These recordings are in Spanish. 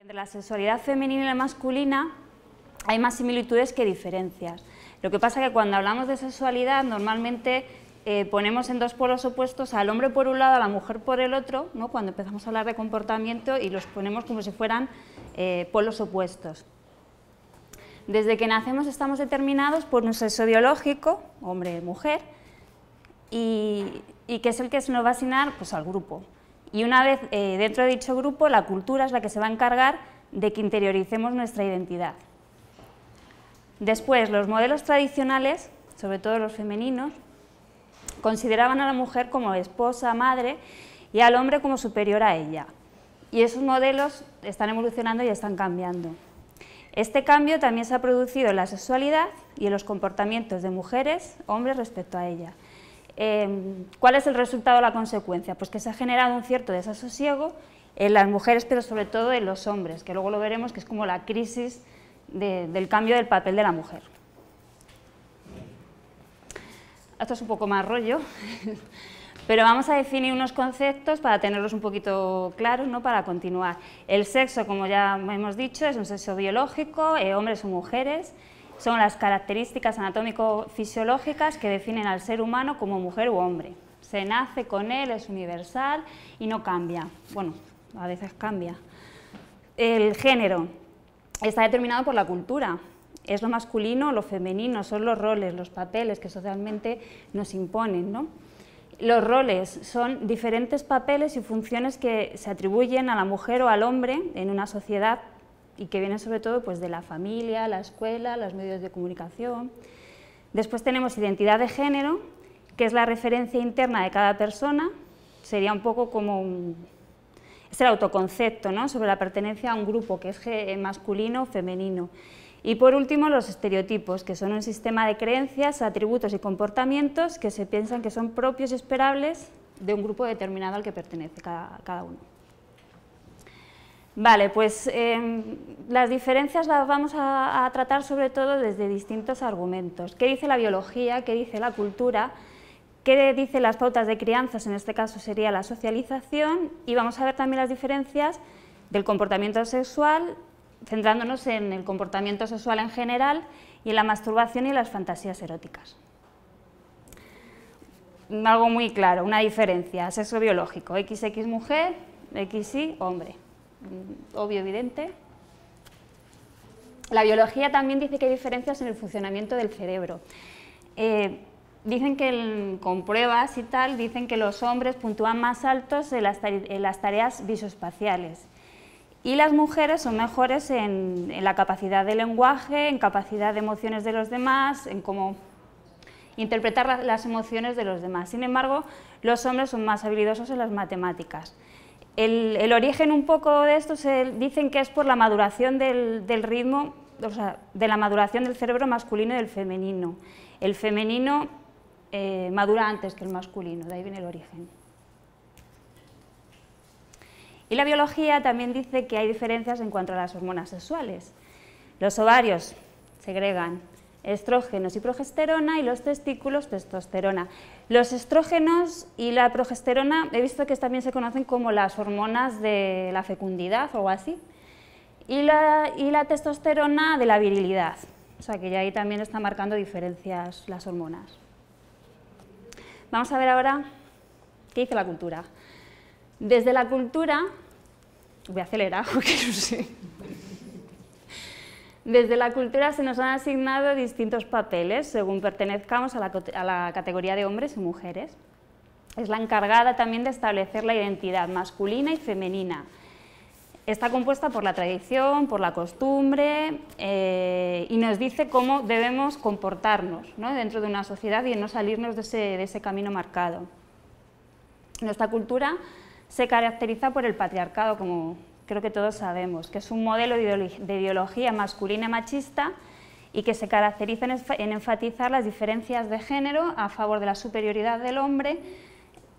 Entre la sexualidad femenina y la masculina hay más similitudes que diferencias. Lo que pasa es que cuando hablamos de sexualidad normalmente eh, ponemos en dos polos opuestos al hombre por un lado, a la mujer por el otro, cuando empezamos a hablar de comportamiento y los ponemos como si fueran eh, polos opuestos. Desde que nacemos estamos determinados por un sexo biológico, hombre-mujer, y, que es el que se nos va a asignar pues, al grupo. Y una vez eh, dentro de dicho grupo, la cultura es la que se va a encargar de que interioricemos nuestra identidad. Después, los modelos tradicionales, sobre todo los femeninos, consideraban a la mujer como esposa, madre y al hombre como superior a ella. Y esos modelos están evolucionando y están cambiando. Este cambio también se ha producido en la sexualidad y en los comportamientos de mujeres, hombres respecto a ella. Em, ¿cuál es el resultado, o la consecuencia? Pues que se ha generado un cierto desasosiego en las mujeres, pero sobre todo en los hombres, que luego lo veremos, que es como la crisis del cambio del papel de la mujer. Esto es un poco más rollo, pero vamos a definir unos conceptos para tenerlos un poquito claros, ¿no? para continuar. El sexo, como ya hemos dicho, es un sexo biológico, eh, hombres o mujeres, son las características anatómico-fisiológicas que definen al ser humano como mujer u hombre. Se nace con él, es universal y no cambia. Bueno, a veces cambia. El género está determinado por la cultura. Es lo masculino, lo femenino, son los roles, los papeles que socialmente nos imponen. ¿no? Los roles son diferentes papeles y funciones que se atribuyen a la mujer o al hombre en una sociedad y que viene sobre todo pues, de la familia, la escuela, los medios de comunicación. Después tenemos identidad de género, que es la referencia interna de cada persona, sería un poco como es el autoconcepto sobre la pertenencia a un grupo que es eh, masculino o femenino. Y por último, los estereotipos, que son un sistema de creencias, atributos y comportamientos que se piensan que son propios y esperables de un grupo determinado al que pertenece cada, cada uno. Vale, pues em, las diferencias las vamos a, tratar sobre todo desde distintos argumentos. ¿Qué dice la biología? ¿Qué dice la cultura? ¿Qué dice las pautas de crianzas? En este caso sería la socialización. Y vamos a ver también las diferencias del comportamiento sexual, centrándonos en el comportamiento sexual en general y en la masturbación y las fantasías eróticas. Algo muy claro, una diferencia, sexo biológico, XX mujer, XY hombre. Mm, obvio, evidente. La biología también dice que hay diferencias en el funcionamiento del cerebro. Eh, dicen que con pruebas y tal, dicen que los hombres puntúan más altos en las, tareas visoespaciales y las mujeres son mejores en, en, la capacidad de lenguaje, en capacidad de emociones de los demás, en cómo interpretar las emociones de los demás. Sin embargo, los hombres son más habilidosos en las matemáticas. El, origen un poco de esto se dicen que es por la maduración del, ritmo, o sea, de la maduración del cerebro masculino y del femenino. El femenino eh, madura antes que el masculino, de ahí viene el origen. Y la biología también dice que hay diferencias en cuanto a las hormonas sexuales. Los ovarios segregan estrógenos y progesterona y los testículos testosterona. Los estrógenos y la progesterona he visto que también se conocen como las hormonas de la fecundidad o así, y la, y la testosterona de la virilidad. O sea que ya ahí también están marcando diferencias las hormonas. Vamos a ver ahora qué dice la cultura. Desde la cultura, voy a acelerar porque no sé. Desde la cultura se nos han asignado distintos papeles según pertenezcamos a la, categoría de hombres y mujeres. Es la encargada también de establecer la identidad masculina y femenina, está compuesta por la tradición, por la costumbre eh, y nos dice cómo debemos comportarnos dentro de una sociedad y no salirnos de ese, de ese, camino marcado. Nuestra cultura se caracteriza por el patriarcado, como, creo que todos sabemos, que es un modelo de ideología masculina y machista y que se caracteriza en enfatizar las diferencias de género a favor de la superioridad del hombre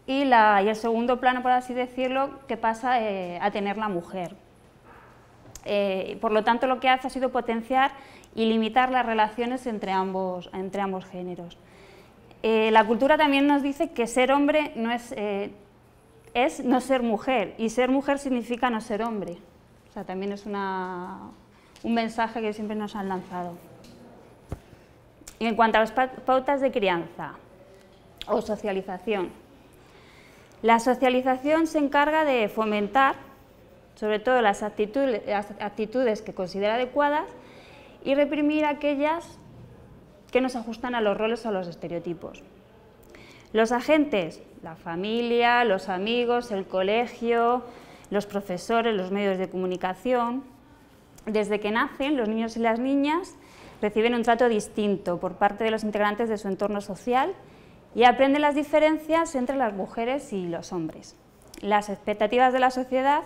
y, la, el segundo plano, por así decirlo, que pasa eh, a tener la mujer. Eh, por lo tanto, lo que hace ha sido potenciar y limitar las relaciones entre ambos, entre ambos géneros. Eh, la cultura también nos dice que ser hombre no es es no ser mujer y ser mujer significa no ser hombre. O sea, también es un mensaje que siempre nos han lanzado. Y en cuanto a las pautas de crianza o socialización, la socialización se encarga de fomentar sobre todo las actitudes, las actitudes que considera adecuadas y reprimir aquellas que nos ajustan a los roles o a los estereotipos. Los agentes, la familia, los amigos, el colegio, los profesores, los medios de comunicación. Desde que nacen, los niños y las niñas reciben un trato distinto por parte de los integrantes de su entorno social y aprenden las diferencias entre las mujeres y los hombres. Las expectativas de la sociedad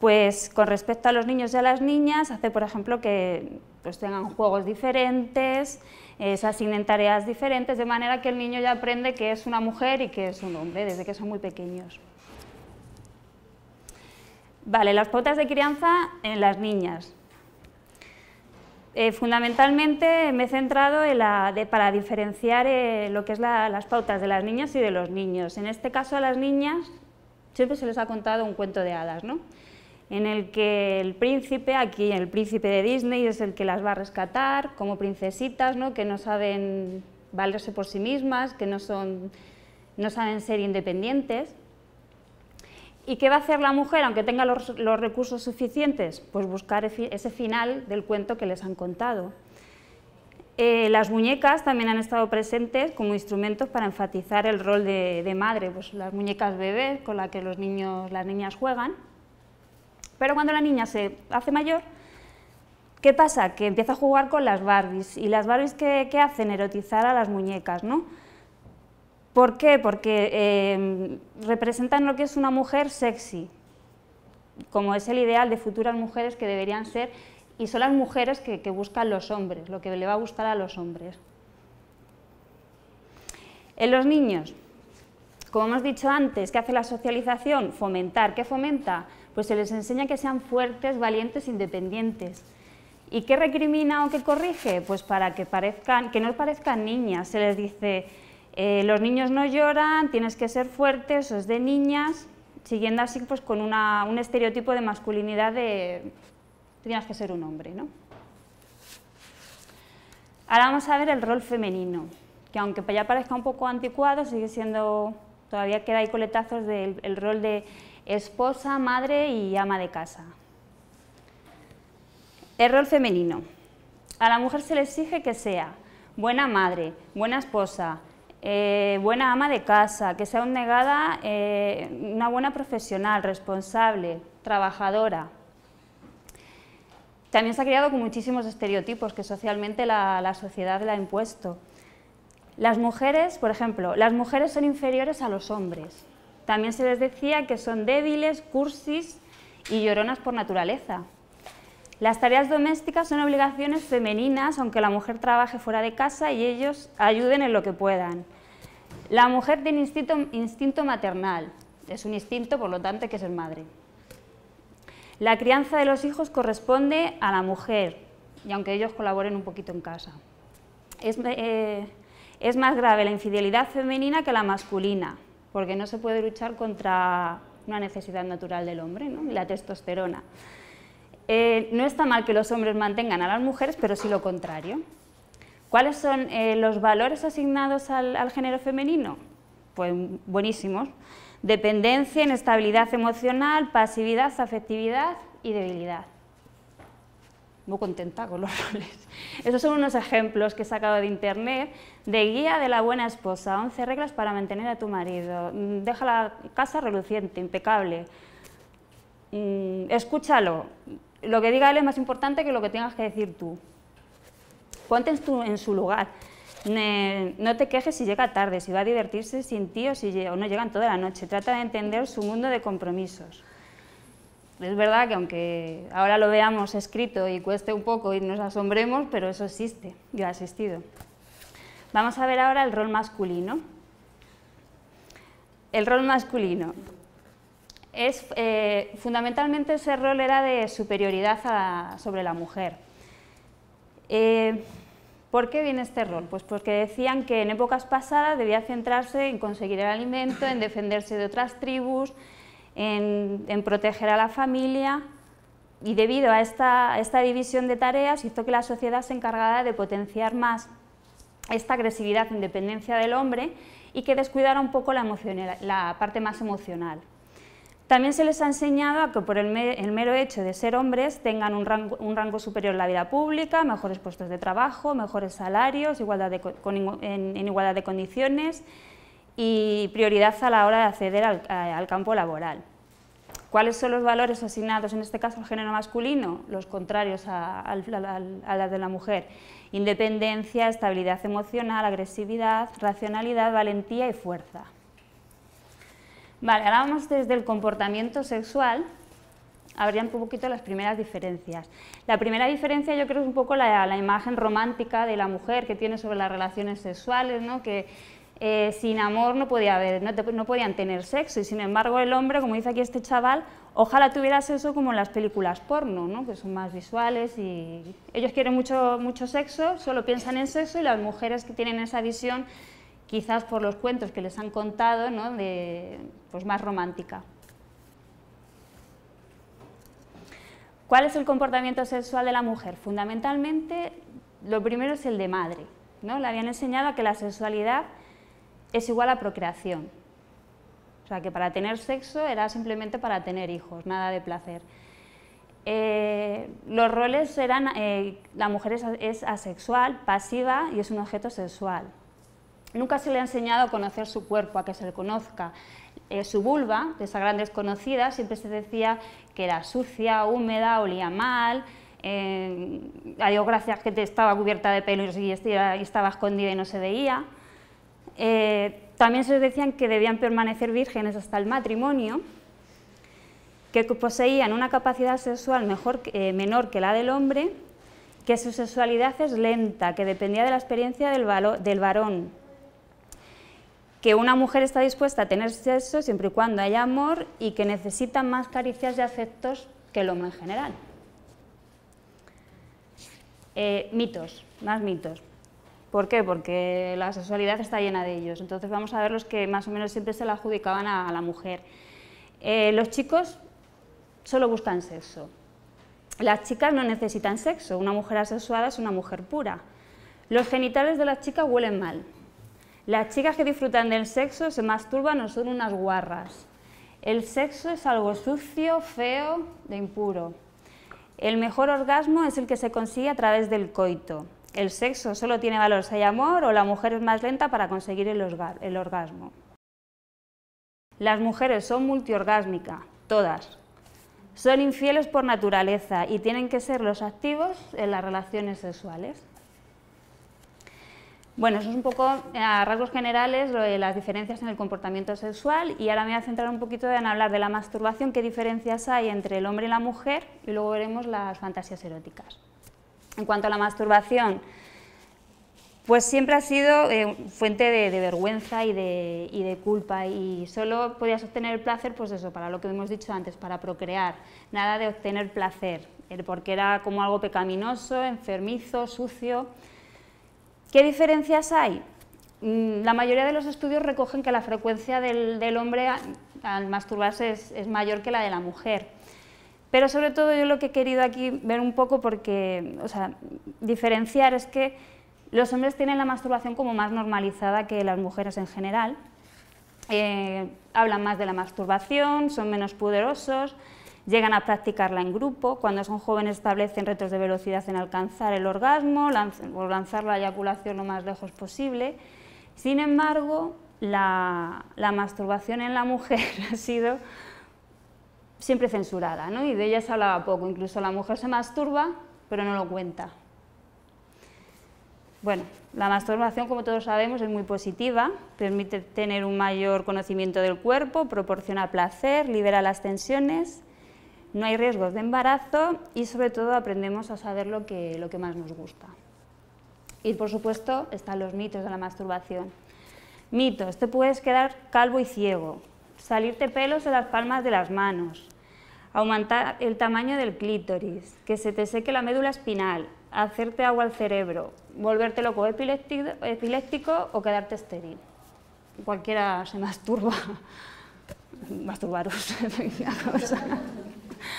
pues con respecto a los niños y a las niñas, hace por ejemplo que pues, tengan juegos diferentes, eh, se asignen tareas diferentes, de manera que el niño ya aprende que es una mujer y que es un hombre desde que son muy pequeños. Vale, las pautas de crianza en las niñas. Eh, fundamentalmente me he centrado para diferenciar eh, lo que es las pautas de las niñas y de los niños. En este caso a las niñas siempre se les ha contado un cuento de hadas, ¿no? en el que el príncipe, aquí el príncipe de Disney, es el que las va a rescatar, como princesitas, ¿no? que no saben valerse por sí mismas, que no, son, no saben ser independientes. ¿Y qué va a hacer la mujer, aunque tenga los, recursos suficientes? Pues buscar ese final del cuento que les han contado. Eh, las muñecas también han estado presentes como instrumentos para enfatizar el rol de, madre, pues las muñecas bebés con las que los niños, las niñas juegan, pero cuando la niña se hace mayor, ¿qué pasa? Que empieza a jugar con las Barbies. ¿Y las Barbies qué, hacen? Erotizar a las muñecas, ¿no? ¿Por qué? Porque em, representan lo que es una mujer sexy, como es el ideal de futuras mujeres que deberían ser, y son las mujeres que, que buscan los hombres, lo que le va a gustar a los hombres. En los niños, como hemos dicho antes, ¿qué hace la socialización? Fomentar. ¿Qué fomenta? pues se les enseña que sean fuertes, valientes, independientes. ¿Y qué recrimina o qué corrige? Pues para que, parezcan, que no parezcan niñas. Se les dice, eh, los niños no lloran, tienes que ser fuerte, sos es de niñas, siguiendo así pues, con un estereotipo de masculinidad de tienes que ser un hombre. ¿no? Ahora vamos a ver el rol femenino, que aunque ya parezca un poco anticuado, sigue siendo, todavía queda ahí coletazos del rol de esposa, madre y ama de casa. El rol femenino. A la mujer se le exige que sea buena madre, buena esposa, eh, buena ama de casa, que sea un negada, eh, una buena profesional, responsable, trabajadora. También se ha creado con muchísimos estereotipos que socialmente la, la sociedad le ha impuesto. Las mujeres, por ejemplo, las mujeres son inferiores a los hombres. También se les decía que son débiles, cursis y lloronas por naturaleza. Las tareas domésticas son obligaciones femeninas, aunque la mujer trabaje fuera de casa y ellos ayuden en lo que puedan. La mujer tiene instinto, instinto maternal, es un instinto, por lo tanto, que es el madre. La crianza de los hijos corresponde a la mujer, y aunque ellos colaboren un poquito en casa. es eh, más grave la infidelidad femenina que la masculina porque no se puede luchar contra una necesidad natural del hombre, la testosterona. Eh, no está mal que los hombres mantengan a las mujeres, pero sí lo contrario. ¿Cuáles son eh, los valores asignados al, al género femenino? Pues buenísimos. Dependencia, inestabilidad emocional, pasividad, afectividad y debilidad muy contenta con los roles. Esos son unos ejemplos que he sacado de internet de guía de la buena esposa, 11 reglas para mantener a tu marido, mm, deja la casa reluciente, impecable, mm, escúchalo, lo que diga él es más importante que lo que tengas que decir tú. Ponte en su lugar. No te quejes si llega tarde, si va a divertirse sin ti o si no llegan toda la noche. Trata de entender su mundo de compromisos es verdad que aunque ahora lo veamos escrito y cueste un poco y nos asombremos, pero eso existe y ha existido. Vamos a ver ahora el rol masculino. El rol masculino. Es, eh, fundamentalmente ese rol era de superioridad sobre la mujer. Eh, ¿Por qué viene este rol? Pues porque decían que en épocas pasadas debía centrarse en conseguir el alimento, en defenderse de otras tribus, en, proteger a la familia y debido a esta, división de tareas hizo que la sociedad se encargara de potenciar más esta agresividad e independencia del hombre y que descuidara un poco la, parte más emocional. También se les ha enseñado a que por el, mero hecho de ser hombres tengan un rango, superior en la vida pública, mejores puestos de trabajo, mejores salarios, en, igualdad de condiciones y prioridad a la hora de acceder al campo laboral. ¿Cuáles son los valores asignados, en este caso, al género masculino? Los contrarios a, a, de la mujer. Independencia, estabilidad emocional, agresividad, racionalidad, valentía y fuerza. Vale, ahora vamos desde el comportamiento sexual habría un poquito las primeras diferencias. La primera diferencia yo creo es un poco la, la imagen romántica de la mujer que tiene sobre las relaciones sexuales, ¿no? que eh, sin amor no, podía haber, no, podían tener sexo y sin embargo el hombre, como dice aquí este chaval, ojalá tuvieras sexo como en las películas porno, ¿no? que son más visuales y ellos quieren mucho, mucho sexo, solo piensan en sexo y las mujeres que tienen esa visión, quizás por los cuentos que les han contado, ¿no? de, pues más romántica. ¿Cuál es el comportamiento sexual de la mujer? Fundamentalmente, lo primero es el de madre. ¿no? Le habían enseñado a que la sexualidad es igual a procreación. O sea, que para tener sexo era simplemente para tener hijos, nada de placer. Eh, los roles eran, eh, la mujer es, asexual, pasiva y es un objeto sexual. Nunca se le ha enseñado a conocer su cuerpo, a que se le conozca. Eh, su vulva, de esa gran desconocida, siempre se decía que era sucia, húmeda, olía mal, eh, dios gracias que te estaba cubierta de pelo y, este estaba escondida y no se veía. Eh, también se les decían que debían permanecer vírgenes hasta el matrimonio, que poseían una capacidad sexual eh, menor que la del hombre, que su sexualidad es lenta, que dependía de la experiencia del, varón, que una mujer está dispuesta a tener sexo siempre y cuando haya amor y que necesita más caricias y afectos que el hombre en general. Eh, mitos, más mitos. ¿Por qué? Porque la sexualidad está llena de ellos. Entonces vamos a ver los que más o menos siempre se la adjudicaban a, la mujer. Eh, los chicos solo gustan sexo. Las chicas no necesitan sexo. Una mujer asexuada es una mujer pura. Los genitales de las chicas huelen mal. Las chicas que disfrutan del sexo se masturban o son unas guarras. El sexo es algo sucio, feo, de impuro. El mejor orgasmo es el que se consigue a través del coito el sexo solo tiene valor si hay amor o la mujer es más lenta para conseguir el, orgasmo. Las mujeres son multiorgásmicas, todas. Son infieles por naturaleza y tienen que ser los activos en las relaciones sexuales. Bueno, eso es un poco eh, a rasgos generales de las diferencias en el comportamiento sexual y ahora me voy a centrar un poquito en hablar de la masturbación, qué diferencias hay entre el hombre y la mujer y luego veremos las fantasías eróticas. En cuanto a la masturbación, pues siempre ha sido eh, fuente de, vergüenza y de, de, culpa y solo podías obtener placer, pues eso, para lo que hemos dicho antes, para procrear, nada de obtener placer, porque era como algo pecaminoso, enfermizo, sucio. ¿Qué diferencias hay? Mm, la mayoría de los estudios recogen que la frecuencia del, hombre al masturbarse es mayor que la de la mujer pero sobre todo yo lo que he querido aquí ver un poco porque, o sea, diferenciar es que los hombres tienen la masturbación como más normalizada que las mujeres en general. Eh, hablan más de la masturbación, son menos poderosos, llegan a practicarla en grupo, cuando son jóvenes establecen retos de velocidad en alcanzar el orgasmo o lanzar la eyaculación lo más lejos posible. Sin embargo, la masturbación en la mujer ha sido siempre censurada, ¿no? y de ella se hablaba poco, incluso la mujer se masturba, pero no lo cuenta. Bueno, la masturbación, como todos sabemos, es muy positiva, permite tener un mayor conocimiento del cuerpo, proporciona placer, libera las tensiones, no hay riesgos de embarazo y sobre todo aprendemos a saber lo que, lo que más nos gusta. Y por supuesto están los mitos de la masturbación. Mitos, te puedes quedar calvo y ciego, salirte pelos de las palmas de las manos, aumentar el tamaño del clítoris, que se te seque la médula espinal, hacerte agua al cerebro, volverte loco epiléptico, o quedarte estéril. Cualquiera se masturba. Masturbaros.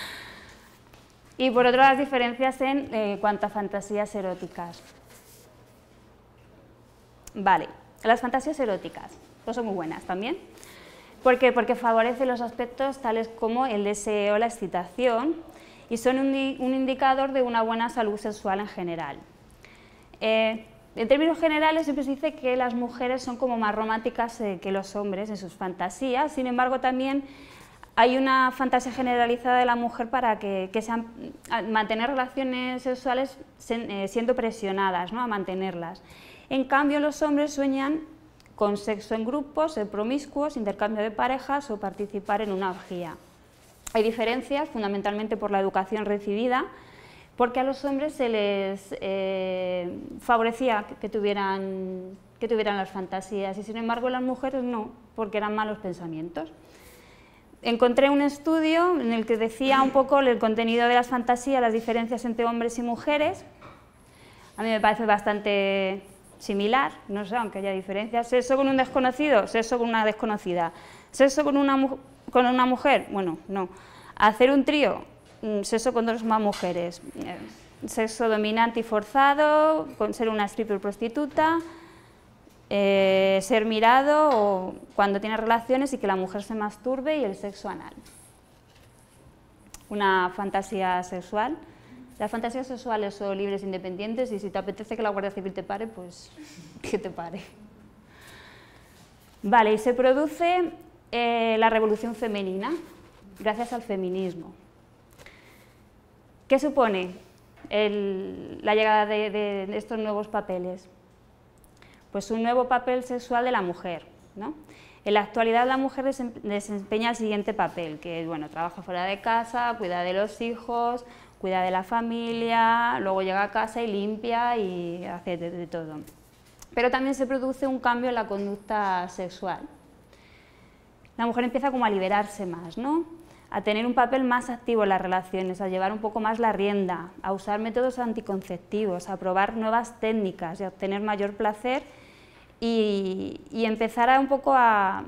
y por otro, las diferencias en eh, cuanto fantasías eróticas. Vale, las fantasías eróticas, no pues son muy buenas también. ¿Por Porque favorece los aspectos tales como el deseo, la excitación y son un, un indicador de una buena salud sexual en general. Eh, en términos generales siempre se dice que las mujeres son como más románticas eh, que los hombres en sus fantasías, sin embargo también hay una fantasía generalizada de la mujer para que, que sean, mantener relaciones sexuales eh, siendo presionadas ¿no? a mantenerlas. En cambio los hombres sueñan con sexo en grupos, ser promiscuos, intercambio de parejas o participar en una orgía. Hay diferencias fundamentalmente por la educación recibida, porque a los hombres se les eh, favorecía que tuvieran, que tuvieran las fantasías y sin embargo las mujeres no, porque eran malos pensamientos encontré un estudio en el que decía un poco el contenido de las fantasías, las diferencias entre hombres y mujeres. A mí me parece bastante similar, no sé, aunque haya diferencias, sexo con un desconocido, sexo con una desconocida, sexo con una, con una mujer, bueno, no, hacer un trío, mm, sexo con dos más mujeres, eh, sexo dominante y forzado, con ser una stripper prostituta, eh, ser mirado cuando tiene relaciones y que la mujer se masturbe y el sexo anal. Una fantasía sexual. Las fantasías sexuales son libres e independientes y si te apetece que la Guardia Civil te pare, pues que te pare. Vale, y se produce eh, la revolución femenina gracias al feminismo. ¿Qué supone la llegada de, estos nuevos papeles? Pues un nuevo papel sexual de la mujer. En la actualidad la mujer desempeña el siguiente papel, que es bueno, trabaja fuera de casa, cuida de los hijos, cuida de la familia, luego llega a casa y limpia y hace de, todo. Pero también se produce un cambio en la conducta sexual. La mujer empieza como a liberarse más, a tener un papel más activo en las relaciones, a llevar un poco más la rienda, a usar métodos anticonceptivos, a probar nuevas técnicas y a obtener mayor placer y, y empezar a un poco a,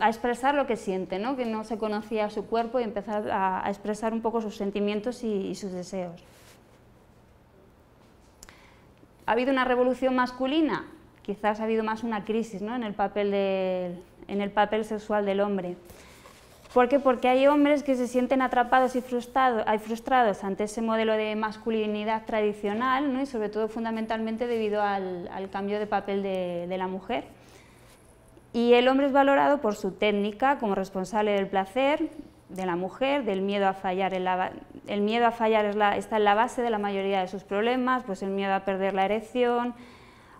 a expresar lo que siente, ¿no? que no se conocía su cuerpo y empezar a, expresar un poco sus sentimientos y, sus deseos. ¿Ha habido una revolución masculina? Quizás ha habido más una crisis en, el papel en el papel sexual del hombre. ¿Por qué? Porque hay hombres que se sienten atrapados y frustrados, frustrados ante ese modelo de masculinidad tradicional y sobre todo fundamentalmente debido al, cambio de papel de la mujer. Y el hombre es valorado por su técnica como responsable del placer de la mujer, del miedo a fallar. el miedo a fallar está en la base de la mayoría de sus problemas, pues el miedo a perder la erección,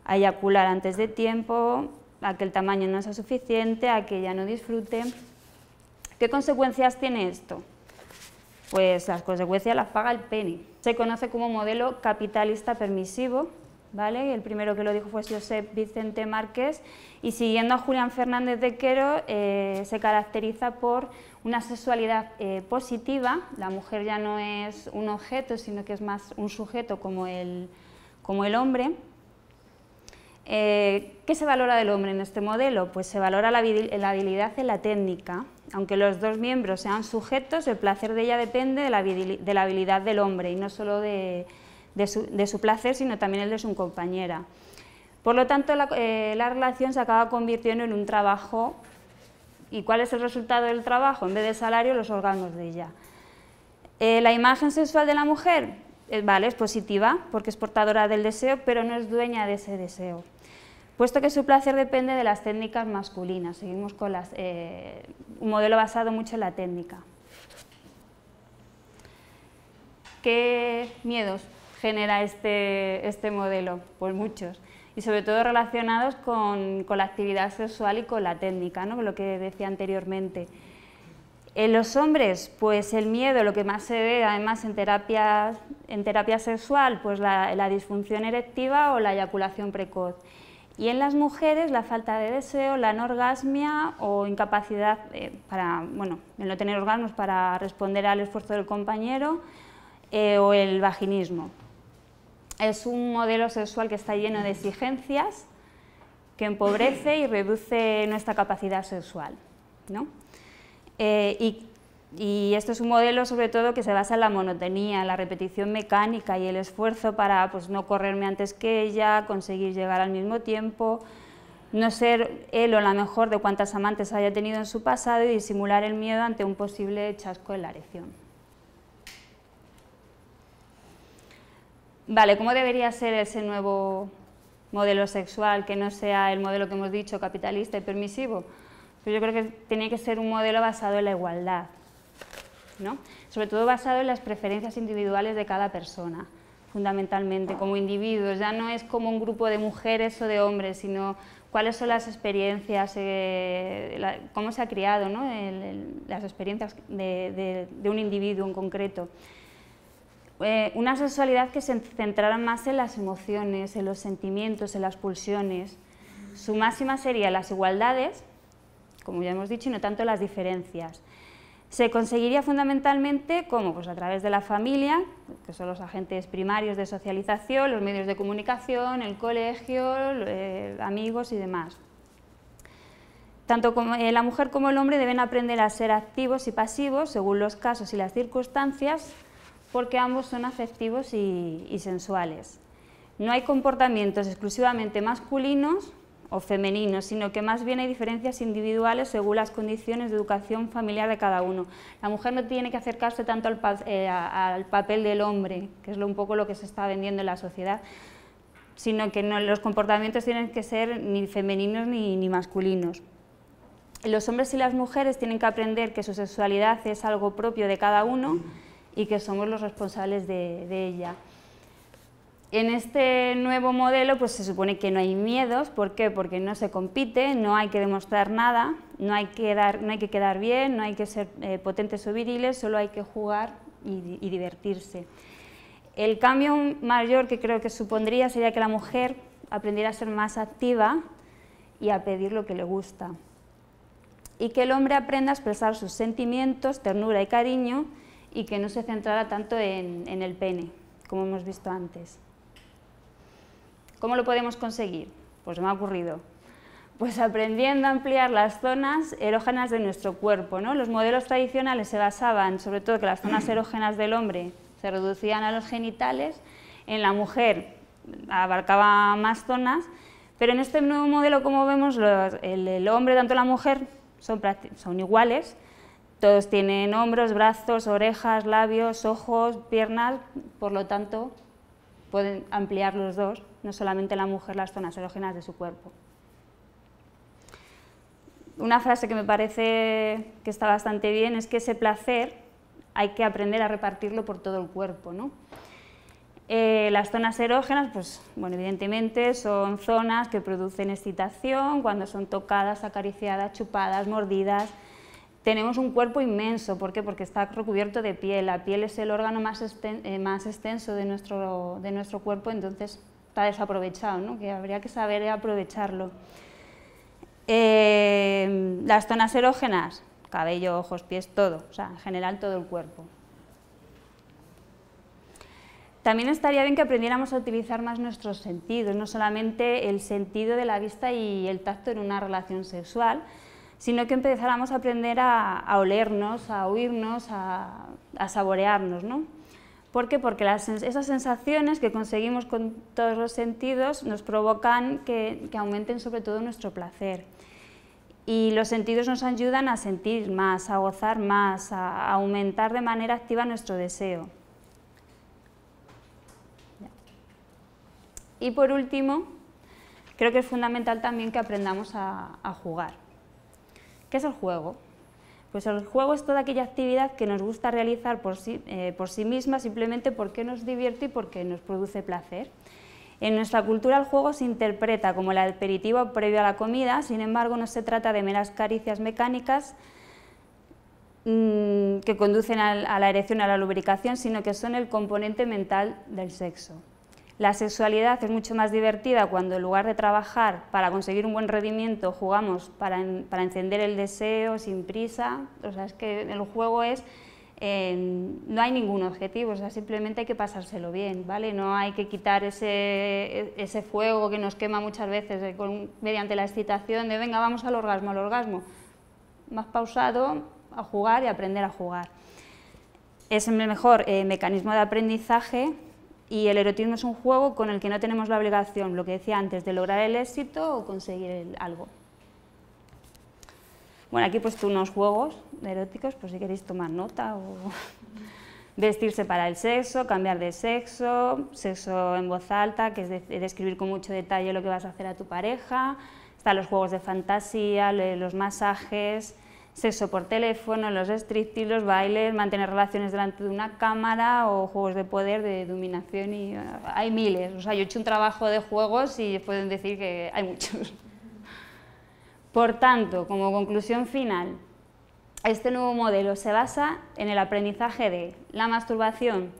a eyacular antes de tiempo, a que el tamaño no sea suficiente, a que ella no disfrute. ¿Qué consecuencias tiene esto? Pues las consecuencias las paga el pene. Se conoce como modelo capitalista permisivo el primero que lo dijo fue José Vicente Márquez y siguiendo a Julián Fernández de Quero eh, se caracteriza por una sexualidad eh, positiva, la mujer ya no es un objeto sino que es más un sujeto como el, como el hombre. Eh, ¿Qué se valora del hombre en este modelo? Pues se valora la, habilidad en la técnica. Aunque los dos miembros sean sujetos, el placer de ella depende de la, de la habilidad del hombre y no solo de, de su, placer, sino también el de su compañera. Por lo tanto, eh, la, relación se acaba convirtiendo en un trabajo. ¿Y cuál es el resultado del trabajo? En vez de salario, los órganos de ella. Eh, la imagen sexual de la mujer, eh, vale, es positiva porque es portadora del deseo, pero no es dueña de ese deseo. Puesto que su placer depende de las técnicas masculinas, seguimos con las, un modelo basado mucho en la técnica. ¿Qué miedos? genera este, este modelo? Pues muchos. Y sobre todo relacionados con, la actividad sexual y con la técnica, lo que decía anteriormente. En los hombres, pues el miedo, lo que más se ve además en terapia, en terapia sexual, pues la, disfunción erectiva o la eyaculación precoz. Y en las mujeres, la falta de deseo, la anorgasmia o incapacidad eh, para, bueno, el no tener orgasmos para responder al esfuerzo del compañero eh, o el vaginismo es un modelo sexual que está lleno de exigencias, que empobrece y reduce nuestra capacidad sexual. Eh, y, esto es un modelo sobre todo que se basa en la monotonía, la repetición mecánica y el esfuerzo para pues, no correrme antes que ella, conseguir llegar al mismo tiempo, no ser él o la mejor de cuantas amantes haya tenido en su pasado y disimular el miedo ante un posible chasco en la erección. Vale, ¿cómo debería ser ese nuevo modelo sexual que no sea el modelo que hemos dicho capitalista y permisivo? Pues yo creo que tiene que ser un modelo basado en la igualdad, ¿no? sobre todo basado en las preferencias individuales de cada persona, fundamentalmente como individuos, ya no es como un grupo de mujeres o de hombres, sino cuáles son las experiencias, eh, cómo se ha criado ¿no? las experiencias de un individuo en concreto. Eh, una sexualidad que se centrara más en las emociones, en los sentimientos, en las pulsiones. Su máxima sería las igualdades, como ya hemos dicho, y no tanto las diferencias. Se conseguiría fundamentalmente como pues a través de la familia, que son los agentes primarios de socialización, los medios de comunicación, el colegio, eh, amigos y demás. Tanto como, eh, la mujer como el hombre deben aprender a ser activos y pasivos según los casos y las circunstancias porque ambos son afectivos y, sensuales. No hay comportamientos exclusivamente masculinos o femeninos, sino que más bien hay diferencias individuales según las condiciones de educación familiar de cada uno. La mujer no tiene que acercarse tanto al, eh, papel del hombre, que es lo, un poco lo que se está vendiendo en la sociedad, sino que los comportamientos tienen que ser ni femeninos ni masculinos. Los hombres y las mujeres tienen que aprender que su sexualidad es algo propio de cada uno y que somos los responsables de, ella. En este nuevo modelo pues se supone que no hay miedos, ¿por qué? Porque no se compite, no hay que demostrar nada, no hay que, dar, no hay que quedar bien, no hay que ser eh, potentes o viriles, solo hay que jugar y, y divertirse. El cambio mayor que creo que supondría sería que la mujer aprendiera a ser más activa y a pedir lo que le gusta. Y que el hombre aprenda a expresar sus sentimientos, ternura y cariño y que no se centrara tanto en, el pene, como hemos visto antes. ¿Cómo lo podemos conseguir? Pues me ha ocurrido. Pues aprendiendo a ampliar las zonas erógenas de nuestro cuerpo. Los modelos tradicionales se basaban sobre todo que las zonas erógenas del hombre se reducían a los genitales, en la mujer abarcaba más zonas, pero en este nuevo modelo, como vemos, el, hombre tanto la mujer son iguales, todos tienen hombros, brazos, orejas, labios, ojos, piernas, por lo tanto pueden ampliar los dos, no solamente la mujer, las zonas erógenas de su cuerpo. Una frase que me parece que está bastante bien es que ese placer hay que aprender a repartirlo por todo el cuerpo. ¿no? Eh, las zonas erógenas, pues, bueno, evidentemente son zonas que producen excitación cuando son tocadas, acariciadas, chupadas, mordidas, tenemos un cuerpo inmenso, ¿por qué? Porque está recubierto de piel, la piel es el órgano más, eh, extenso de nuestro, cuerpo, entonces está desaprovechado, ¿no? que habría que saber aprovecharlo. Eh, las zonas erógenas, cabello, ojos, pies, todo, o sea, en general todo el cuerpo. También estaría bien que aprendiéramos a utilizar más nuestros sentidos, no solamente el sentido de la vista y el tacto en una relación sexual, sino que empezáramos a aprender a, olernos, a oírnos, a, saborearnos. ¿no? ¿Por qué? Porque esas sensaciones que conseguimos con todos los sentidos nos provocan que, aumenten sobre todo nuestro placer. Y los sentidos nos ayudan a sentir más, a gozar más, a, aumentar de manera activa nuestro deseo. Y por último, creo que es fundamental también que aprendamos a jugar. ¿Qué es el juego? Pues el juego es toda aquella actividad que nos gusta realizar eh, por sí, misma simplemente porque nos divierte y porque nos produce placer. En nuestra cultura el juego se interpreta como el aperitivo previo a la comida, sin embargo no se trata de meras caricias mecánicas mm, que conducen a la erección, a la lubricación, sino que son el componente mental del sexo. La sexualidad es mucho más divertida cuando en lugar de trabajar para conseguir un buen rendimiento jugamos para, encender el deseo sin prisa. O sea, es que el juego es eh, no hay ningún objetivo, o sea, simplemente hay que pasárselo bien, ¿vale? No hay que quitar ese, e, fuego que nos quema muchas veces eh, mediante la excitación de venga, vamos al orgasmo, al orgasmo. Más pausado, a jugar y aprender a jugar. Es el mejor eh, mecanismo de aprendizaje y el erotismo es un juego con el que no tenemos la obligación, lo que decía antes, de lograr el éxito o conseguir algo. Bueno, aquí he puesto unos juegos eróticos, por si queréis tomar nota o vestirse para el sexo, cambiar de sexo, sexo en voz alta, que es describir con mucho detalle lo que vas a hacer a tu pareja, están los juegos de fantasía, los masajes, sexo por teléfono, los striptease, los bailes, mantener relaciones delante de una cámara o juegos de poder, de dominación y ah, hay miles. O sea, yo he hecho un trabajo de juegos y pueden decir que hay muchos. Por tanto, como conclusión final, este nuevo modelo se basa en el aprendizaje de la masturbación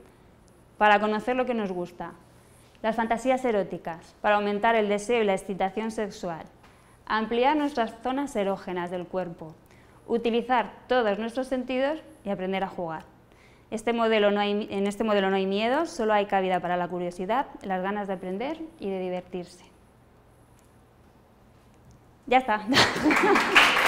para conocer lo que nos gusta, las fantasías eróticas para aumentar el deseo y la excitación sexual, ampliar nuestras zonas erógenas del cuerpo, utilizar todos nuestros sentidos y aprender a jugar. Este modelo no hay, en este modelo no hay miedo, solo hay cabida para la curiosidad, las ganas de aprender y de divertirse. Ya está.